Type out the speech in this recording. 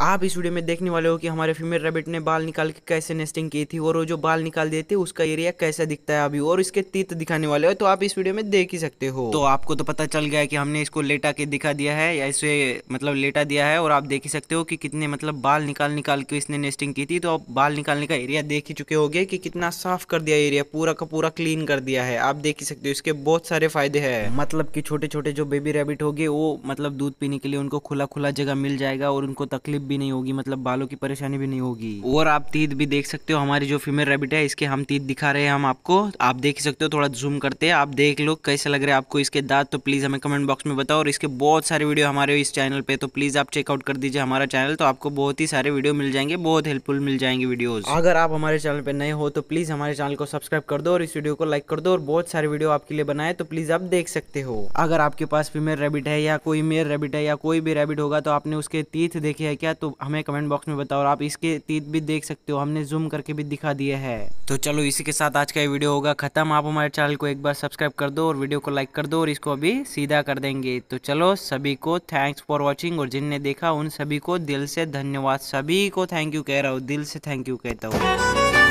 आप इस वीडियो में देखने वाले हो कि हमारे फीमेल रेबिट ने बाल निकाल के कैसे नेस्टिंग की थी और वो जो बाल निकाल देते उसका एरिया कैसा दिखता है अभी और इसके तीत दिखाने वाले हो तो आप इस वीडियो में देख ही सकते हो तो आपको तो पता चल गया है कि हमने इसको लेटा के दिखा दिया है या इसे मतलब लेटा दिया है और आप देख ही सकते हो कि कितने मतलब बाल निकाल निकाल के इसने नेस्टिंग की थी तो आप बाल निकालने का एरिया देख ही चुके गए कि कितना साफ कर दिया एरिया पूरा का पूरा क्लीन कर दिया है आप देख ही सकते हो इसके बहुत सारे फायदे है मतलब की छोटे छोटे जो बेबी रेबिट होंगे वो मतलब दूध पीने के लिए उनको खुला खुला जगह मिल जाएगा और उनको तकलीफ भी नहीं होगी मतलब बालों की परेशानी भी नहीं होगी और आप तीत भी देख सकते हो हमारी जो फीमेल रेबिट है इसके हम तीत दिखा रहे हैं हम आपको आप देख सकते हो थोड़ा जूम करते हैं आप देख लो कैसे लग रहे हैं आपको इसके दांत तो प्लीज़ हमें कमेंट बॉक्स में बताओ और इसके बहुत सारे वीडियो हमारे इस चैनल पर तो प्लीज़ आप चेकआउट कर दीजिए हमारा चैनल तो आपको बहुत ही सारे वीडियो मिल जाएंगे बहुत हेल्पफुल मिल जाएंगे वीडियो अगर आप हमारे चैनल पर नए हो तो प्लीज़ हमारे चैनल को सब्सक्राइब कर दो और इस वीडियो को लाइक कर दो और बहुत सारे वीडियो आपके लिए बनाए तो प्लीज़ आप देख सकते हो अगर आपके पास फीमेल रेबिट है या कोई मेल रेबिट है या कोई भी रेबिट होगा तो आपने उसके तीथ देखे है क्या तो हमें कमेंट बॉक्स में बताओ और आप इसके तीत भी देख सकते हो हमने जूम करके भी दिखा दिया है तो चलो इसी के साथ आज का ये वीडियो होगा खत्म आप हमारे चैनल को एक बार सब्सक्राइब कर दो और वीडियो को लाइक कर दो और इसको अभी सीधा कर देंगे तो चलो सभी को थैंक्स फॉर वॉचिंग और जिनने देखा उन सभी को दिल से धन्यवाद सभी को थैंक यू कह रहा हूँ दिल से थैंक यू कहता हूँ